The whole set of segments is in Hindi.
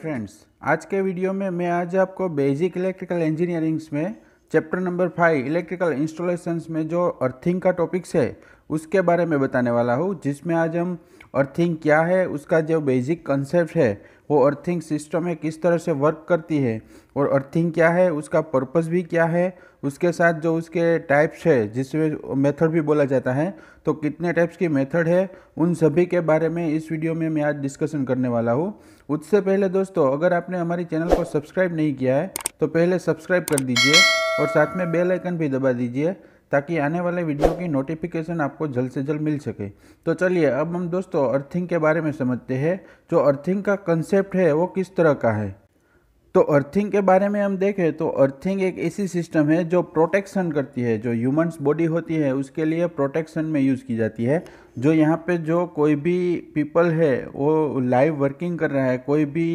फ्रेंड्स आज के वीडियो में मैं आज आपको बेसिक इलेक्ट्रिकल इंजीनियरिंग्स में chapter number five electrical installations में जो अर्थिंग का टॉपिक्स है उसके बारे में बताने वाला हूँ जिसमें आज हम अर्थिंग क्या है उसका जो बेसिक कंसेप्ट है वो अर्थिंग सिस्टम है किस तरह से वर्क करती है और अर्थिंग क्या है उसका पर्पस भी क्या है उसके साथ जो उसके टाइप्स है जिसमें मेथड भी बोला जाता है तो कितने टाइप्स की मेथड है उन सभी के बारे में इस वीडियो में मैं आज डिस्कशन करने वाला हूँ उससे पहले दोस्तों अगर आपने हमारे चैनल को सब्सक्राइब नहीं किया है तो पहले सब्सक्राइब कर दीजिए और साथ में बेल आइकन भी दबा दीजिए ताकि आने वाले वीडियो की नोटिफिकेशन आपको जल्द से जल्द मिल सके तो चलिए अब हम दोस्तों अर्थिंग के बारे में समझते हैं जो अर्थिंग का कंसेप्ट है वो किस तरह का है तो अर्थिंग के बारे में हम देखें तो अर्थिंग एक ऐसी सिस्टम है जो प्रोटेक्शन करती है जो ह्यूमन्स बॉडी होती है उसके लिए प्रोटेक्शन में यूज़ की जाती है जो यहाँ पे जो कोई भी पीपल है वो लाइव वर्किंग कर रहा है कोई भी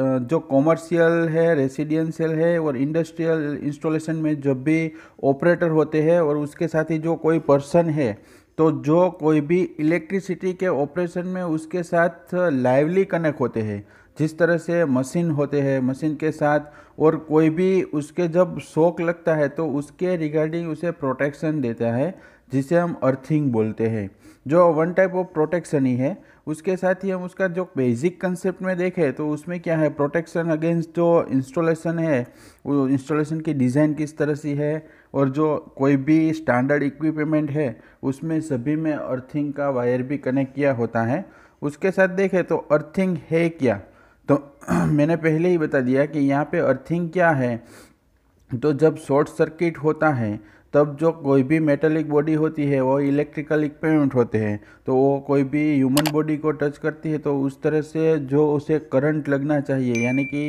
जो कॉमर्शियल है रेसिडेंशियल है और इंडस्ट्रियल इंस्टॉलेशन में जब भी ऑपरेटर होते हैं और उसके साथ ही जो कोई पर्सन है तो जो कोई भी इलेक्ट्रिसिटी के ऑपरेशन में उसके साथ लाइवली कनेक्ट होते हैं जिस तरह से मशीन होते हैं मशीन के साथ और कोई भी उसके जब शोक लगता है तो उसके रिगार्डिंग उसे प्रोटेक्शन देता है जिसे हम अर्थिंग बोलते हैं जो वन टाइप ऑफ प्रोटेक्शन ही है उसके साथ ही हम उसका जो बेसिक कंसेप्ट में देखें तो उसमें क्या है प्रोटेक्शन अगेंस्ट जो इंस्टॉलेशन है वो इंस्टॉलेशन की डिज़ाइन किस तरह से है और जो कोई भी स्टैंडर्ड इक्विपमेंट है उसमें सभी में अर्थिंग का वायर भी कनेक्ट किया होता है उसके साथ देखें तो अर्थिंग है क्या तो मैंने पहले ही बता दिया कि यहाँ पे अर्थिंग क्या है तो जब शॉर्ट सर्किट होता है तब जो कोई भी मेटेलिक बॉडी होती है वो इलेक्ट्रिकल इक्विपमेंट होते हैं तो वो कोई भी ह्यूमन बॉडी को टच करती है तो उस तरह से जो उसे करंट लगना चाहिए यानी कि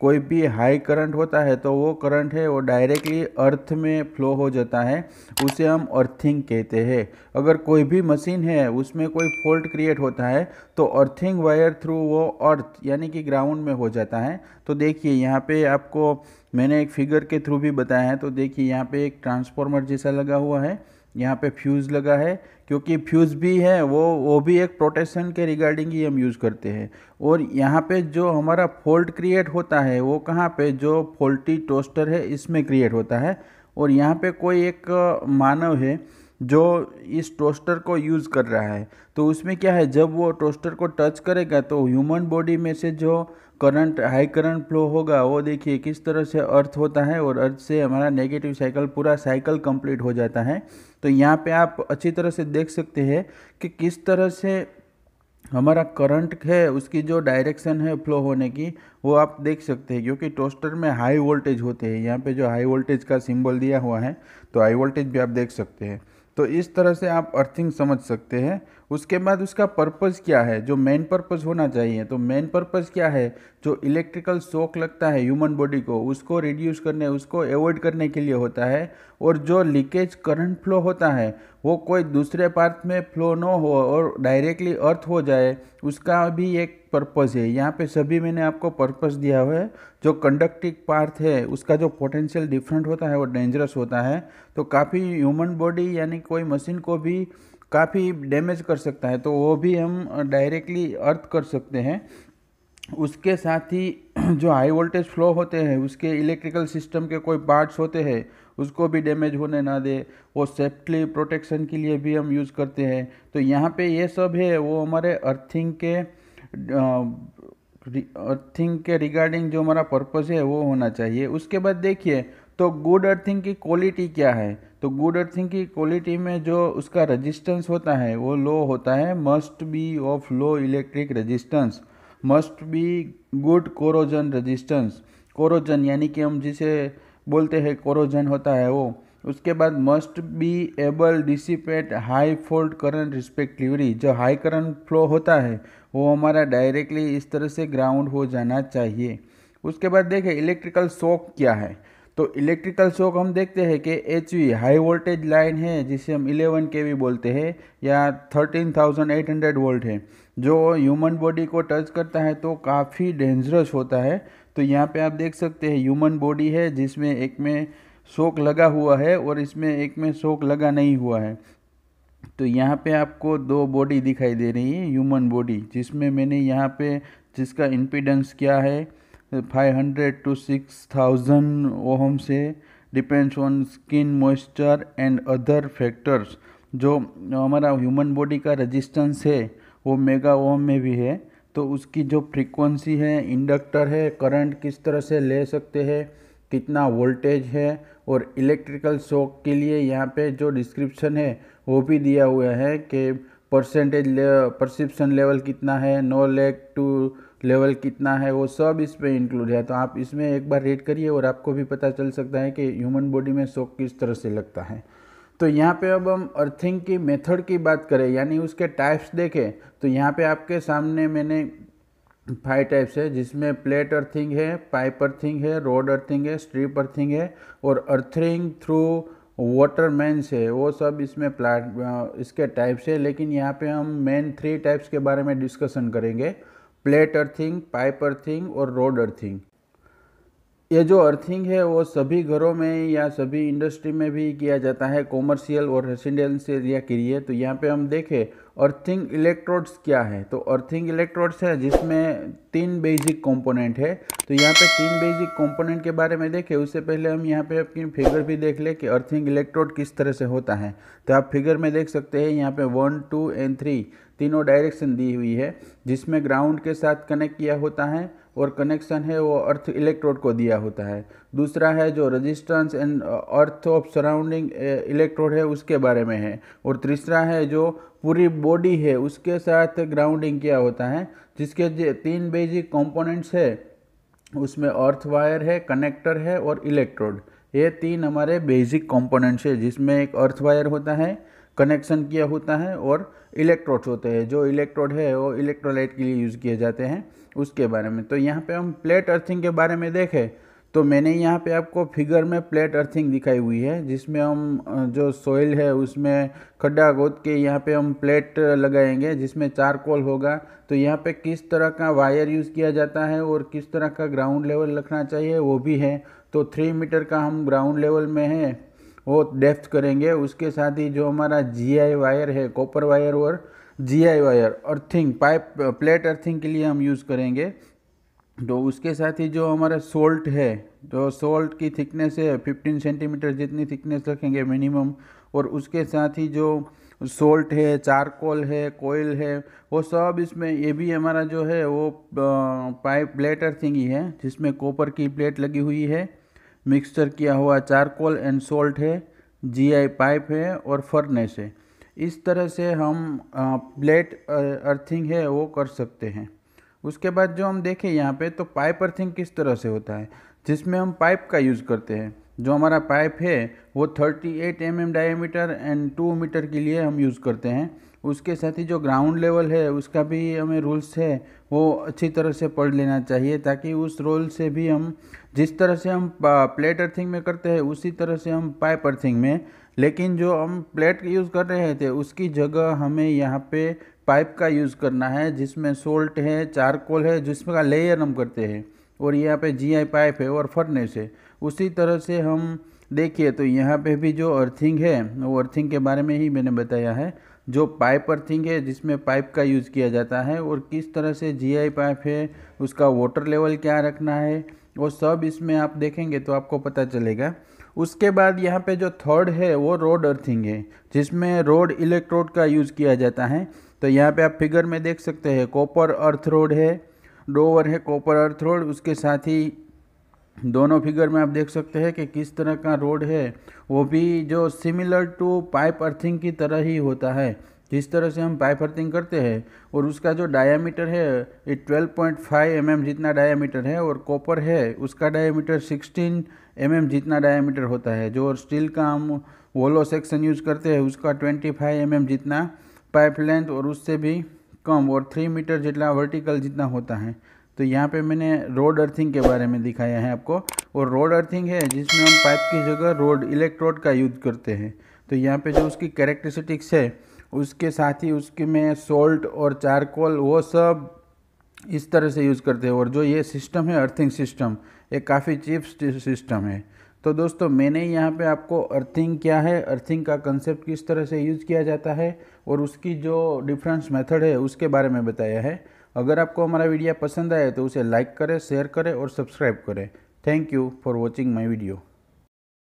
कोई भी हाई करंट होता है तो वो करंट है वो डायरेक्टली अर्थ में फ्लो हो जाता है उसे हम अर्थिंग कहते हैं अगर कोई भी मशीन है उसमें कोई फॉल्ट क्रिएट होता है तो अर्थिंग वायर थ्रू वो अर्थ यानी कि ग्राउंड में हो जाता है तो देखिए यहाँ पे आपको मैंने एक फिगर के थ्रू भी बताया है तो देखिए यहाँ पे एक ट्रांसफॉर्मर जैसा लगा हुआ है यहाँ पे फ्यूज़ लगा है क्योंकि फ्यूज़ भी है वो वो भी एक प्रोटेक्शन के रिगार्डिंग ही हम यूज़ करते हैं और यहाँ पे जो हमारा फॉल्ट क्रिएट होता है वो कहाँ पे जो फॉल्टी टोस्टर है इसमें क्रिएट होता है और यहाँ पे कोई एक मानव है जो इस टोस्टर को यूज़ कर रहा है तो उसमें क्या है जब वो टोस्टर को टच करेगा तो ह्यूमन बॉडी में से जो करंट हाई करंट फ्लो होगा वो देखिए किस तरह से अर्थ होता है और अर्थ से हमारा नेगेटिव साइकिल पूरा साइकिल कंप्लीट हो जाता है तो यहाँ पे आप अच्छी तरह से देख सकते हैं कि किस तरह से हमारा करंट है उसकी जो डायरेक्शन है फ्लो होने की वो आप देख सकते हैं क्योंकि टोस्टर में हाई वोल्टेज होते हैं यहाँ पे जो हाई वोल्टेज का सिंबल दिया हुआ है तो हाई वोल्टेज भी आप देख सकते हैं तो इस तरह से आप अर्थिंग समझ सकते हैं उसके बाद उसका पर्पज़ क्या है जो मेन पर्पज़ होना चाहिए तो मेन पर्पज़ क्या है जो इलेक्ट्रिकल शॉक लगता है ह्यूमन बॉडी को उसको रिड्यूस करने उसको एवॉइड करने के लिए होता है और जो लीकेज करंट फ्लो होता है वो कोई दूसरे पार्ट में फ्लो न हो और डायरेक्टली अर्थ हो जाए उसका भी एक पर्पज़ है यहाँ पे सभी मैंने आपको पर्पज़ दिया हुआ है जो कंडक्टिव पार्ट है उसका जो पोटेंशियल डिफरेंट होता है वो डेंजरस होता है तो काफ़ी ह्यूमन बॉडी यानी कोई मशीन को भी काफ़ी डैमेज कर सकता है तो वो भी हम डायरेक्टली अर्थ कर सकते हैं उसके साथ ही जो हाई वोल्टेज फ्लो होते हैं उसके इलेक्ट्रिकल सिस्टम के कोई पार्ट्स होते हैं उसको भी डैमेज होने ना दे वो सेफ्टली प्रोटेक्शन के लिए भी हम यूज़ करते हैं तो यहाँ पे ये सब है वो हमारे अर्थिंग के अर्थिंग के रिगार्डिंग जो हमारा पर्पज़ है वो होना चाहिए उसके बाद देखिए तो गुड अर्थिंग की क्वालिटी क्या है तो गुड अर्थिंग की क्वालिटी में जो उसका रजिस्टेंस होता है वो लो होता है must be of low electric resistance must be good corrosion resistance corrosion यानी कि हम जिसे बोलते हैं कोरोजन होता है वो उसके बाद must be able dissipate high fault current respectively जो हाई करंट फ्लो होता है वो हमारा डायरेक्टली इस तरह से ग्राउंड हो जाना चाहिए उसके बाद देखें इलेक्ट्रिकल शॉक क्या है तो इलेक्ट्रिकल शॉक हम देखते हैं कि एच हाई वोल्टेज लाइन है जिसे हम 11 के बोलते हैं या 13,800 वोल्ट है जो ह्यूमन बॉडी को टच करता है तो काफ़ी डेंजरस होता है तो यहाँ पे आप देख सकते हैं ह्यूमन बॉडी है जिसमें एक में शोक लगा हुआ है और इसमें एक में शोक लगा नहीं हुआ है तो यहाँ पे आपको दो बॉडी दिखाई दे रही है ह्यूमन बॉडी जिसमें मैंने यहाँ पे जिसका इम्पिडेंस क्या है 500 to 6000 ओम से depends on skin moisture and other factors जो हमारा ह्यूमन बॉडी का रेजिस्टेंस है वो मेगा ओम में भी है तो उसकी जो फ्रीक्वेंसी है इंडक्टर है करंट किस तरह से ले सकते हैं कितना वोल्टेज है और इलेक्ट्रिकल शॉक के लिए यहाँ पे जो डिस्क्रिप्शन है वो भी दिया हुआ है कि परसेंटेज परसिप्शन लेवल कितना है नो लेक टू लेवल कितना है वो सब इस पर इंक्लूड है तो आप इसमें एक बार रीड करिए और आपको भी पता चल सकता है कि ह्यूमन बॉडी में शोक किस तरह से लगता है तो यहाँ पे अब हम अर्थिंग की मेथड की बात करें यानी उसके टाइप्स देखें तो यहाँ पे आपके सामने मैंने फाइव टाइप्स है जिसमें प्लेट अर्थिंग है पाइप अर्थिंग है रोड अर्थिंग है स्ट्रीप अर्थिंग है और अर्थिंग थ्रू वाटर मैंस है वो सब इसमें प्लाट इसके टाइप्स है लेकिन यहाँ पे हम मेन थ्री टाइप्स के बारे में डिस्कशन करेंगे प्लेट अर्थिंग पाइप अर्थिंग और रोड अर्थिंग ये जो अर्थिंग है वो सभी घरों में या सभी इंडस्ट्री में भी किया जाता है कॉमर्शियल और रेसिडेंशियल या करिए तो यहाँ पे हम देखें अर्थिंग इलेक्ट्रोड्स क्या है तो अर्थिंग इलेक्ट्रोड्स है जिसमें तीन बेसिक कंपोनेंट है तो यहाँ पे तीन बेसिक कंपोनेंट के बारे में देखें उससे पहले हम यहाँ पे अपनी फिगर भी देख लें कि अर्थिंग इलेक्ट्रोड किस तरह से होता है तो आप फिगर में देख सकते हैं यहाँ पे वन टू एंड थ्री तीनों डायरेक्शन दी हुई है जिसमें ग्राउंड के साथ कनेक्ट किया होता है और कनेक्शन है वो अर्थ इलेक्ट्रोड को दिया होता है दूसरा है जो resistance and earth of surrounding electrode है उसके बारे में है और तीसरा है जो पूरी बॉडी है उसके साथ ग्राउंडिंग किया होता है जिसके तीन बेसिक कंपोनेंट्स है उसमें अर्थ वायर है कनेक्टर है और इलेक्ट्रोड ये तीन हमारे बेसिक कॉम्पोनेंट्स है जिसमें एक अर्थ वायर होता है कनेक्शन किया होता है और इलेक्ट्रोड्स होते हैं जो इलेक्ट्रोड है वो इलेक्ट्रोलाइट के लिए यूज़ किए जाते हैं उसके बारे में तो यहाँ पे हम प्लेट अर्थिंग के बारे में देखें तो मैंने यहाँ पे आपको फिगर में प्लेट अर्थिंग दिखाई हुई है जिसमें हम जो सॉइल है उसमें खड्डा गोद के यहाँ पे हम प्लेट लगाएंगे जिसमें चारकोल होगा तो यहाँ पे किस तरह का वायर यूज़ किया जाता है और किस तरह का ग्राउंड लेवल रखना चाहिए वो भी है तो थ्री मीटर का हम ग्राउंड लेवल में है वो डेफ्थ करेंगे उसके साथ ही जो हमारा जी वायर है कॉपर वायर और G wire earthing pipe plate earthing के लिए हम यूज़ करेंगे तो उसके साथ ही जो हमारा सोल्ट है जो तो सोल्ट की थिकनेस है 15 सेंटीमीटर जितनी थिकनेस रखेंगे मिनिमम और उसके साथ ही जो सोल्ट है चारकोल है कोयल है वो सब इसमें ये भी हमारा जो है वो पाइप प्लेटर थिंगी है जिसमें कॉपर की प्लेट लगी हुई है मिक्सचर किया हुआ चारकोल एंड सोल्ट है जीआई पाइप है और फर्नेस है इस तरह से हम प्लेट अर्थिंग है वो कर सकते हैं उसके बाद जो हम देखें यहाँ पे तो पाइप अर्थिंग किस तरह से होता है जिसमें हम पाइप का यूज़ करते हैं जो हमारा पाइप है वो 38 eight M M diameter and 2 metre के लिए हम यूज़ करते हैं उसके साथ ही जो ग्राउंड लेवल है उसका भी हमें रूल्स है वो अच्छी तरह से पढ़ लेना चाहिए ताकि उस रोल से भी हम जिस तरह से हम प्लेट अर्थिंग में करते हैं उसी तरह से हम पाइप अर्थिंग में लेकिन जो हम प्लेट यूज़ कर रहे थे उसकी जगह हमें यहाँ पे पाइप का यूज़ करना है जिसमें सोल्ट है चारकोल है जिसमें का लेयर हम करते हैं और यहाँ पे जीआई पाइप है और फर्नेस है उसी तरह से हम देखिए तो यहाँ पे भी जो अर्थिंग है वो अर्थिंग के बारे में ही मैंने बताया है जो पाइप अर्थिंग है जिसमें पाइप का यूज़ किया जाता है और किस तरह से जी पाइप है उसका वाटर लेवल क्या रखना है वो सब इसमें आप देखेंगे तो आपको पता चलेगा उसके बाद यहाँ पे जो थर्ड है वो रोड अर्थिंग है जिसमें रोड इलेक्ट्रोड का यूज़ किया जाता है तो यहाँ पे आप फिगर में देख सकते हैं कॉपर अर्थ रोड है डोवर है कॉपर अर्थ रोड उसके साथ ही दोनों फिगर में आप देख सकते हैं कि किस तरह का रोड है वो भी जो सिमिलर टू पाइप अर्थिंग की तरह ही होता है जिस तरह से हम पाइप अर्थिंग करते हैं और उसका जो डायामीटर है ये 12.5 पॉइंट mm जितना डायामीटर है और कॉपर है उसका डायामीटर 16 mm जितना डायामीटर होता है जो स्टील का हम वोलो सेक्शन यूज़ करते हैं उसका 25 फाइव mm जितना पाइप लेंथ और उससे भी कम और थ्री मीटर जितना वर्टिकल जितना होता है तो यहाँ पे मैंने रोड अर्थिंग के बारे में दिखाया है आपको और रोड अर्थिंग है जिसमें हम पाइप की जगह रोड इलेक्ट्रोड का यूज करते हैं तो यहाँ पे जो उसकी कैरेक्टरिस्टिक्स है उसके साथ ही उसके में सोल्ट और चारकोल वो सब इस तरह से यूज़ करते हैं और जो ये सिस्टम है अर्थिंग सिस्टम ये काफ़ी चीप सिस्टम है तो दोस्तों मैंने यहाँ पे आपको अर्थिंग क्या है अर्थिंग का कंसेप्ट किस तरह से यूज़ किया जाता है और उसकी जो डिफरेंस मेथड है उसके बारे में बताया है अगर आपको हमारा वीडियो पसंद आए तो उसे लाइक करें शेयर करें और सब्सक्राइब करें thank you for watching my video